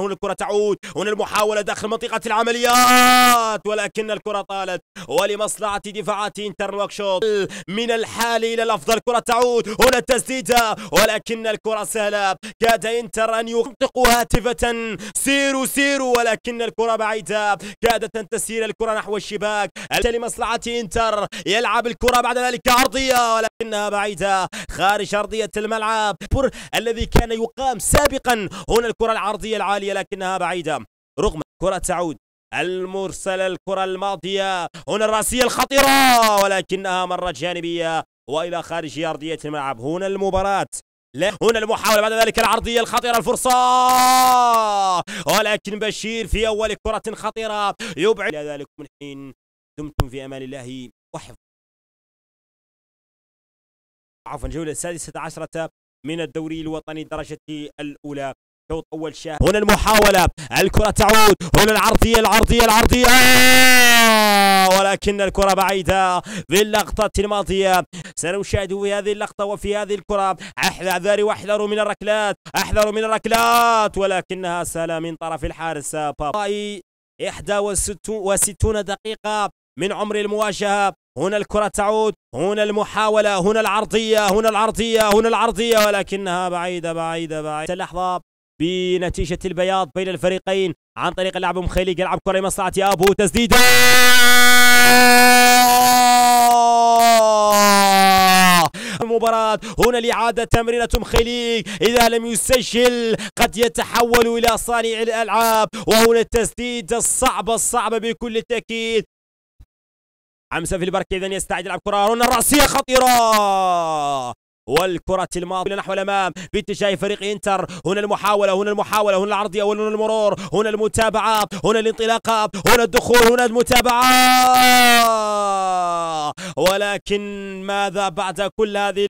هنا الكرة تعود هنا المحاولة داخل منطقة العمليات ولكن الكرة طالت ولمصلحة دفاعات انتر نواكشوط من الحال إلى الأفضل الكرة تعود هنا التسديدة ولكن الكرة سهلة كاد انتر أن ينطق هاتفة سيروا سيروا ولكن الكرة بعيدة كادت أن تسير الكرة نحو الشباك لمصلحة انتر يلعب الكرة بعد ذلك عرضية ولكنها بعيدة خارج أرضية الملعب الذي كان يقام سابقا هنا الكرة العرضية العالية عالية لكنها بعيدة رغم كرة تعود المرسلة الكرة الماضية هنا الرأسية الخطيرة ولكنها مرة جانبية وإلى خارج أرضية الملعب هنا المباراة لا هنا المحاولة بعد ذلك العرضية الخطيرة الفرصة ولكن بشير في أول كرة خطيرة يبعد إلى ذلك من حين دمتم في أمان الله وحفظ عفوا الجولة السادسة عشرة من الدوري الوطني درجة الأولى شوط اول شاهد هنا المحاوله الكره تعود هنا العرضيه العرضيه العرضيه ولكن الكره بعيده في اللقطه الماضيه سنشاهد في هذه اللقطه وفي هذه الكره احذروا احذروا من الركلات احذروا من الركلات ولكنها سهله من طرف الحارس باباي 61 دقيقه من عمر المواجهه هنا الكرة تعود هنا المحاولة هنا العرضية هنا العرضية هنا العرضية ولكنها بعيدة بعيدة بعيدة لحظة بنتيجة البياض بين الفريقين عن طريق اللاعب مخيلي يلعب كرة لمصلحة أبو تسديدة المباراة هنا الإعادة تمريرة مخيليك إذا لم يسجل قد يتحول إلى صانع الألعاب وهنا التسديد الصعبة الصعبة بكل تأكيد عمسة في البركة إذا يستعد يلعب كرة هنا الرأسية خطيرة والكرة الماضية نحو الأمام باتجاه فريق إنتر هنا المحاولة هنا المحاولة هنا العرضية هنا المرور هنا المتابعة هنا الانطلاقة هنا الدخول هنا المتابعة ولكن ماذا بعد كل هذه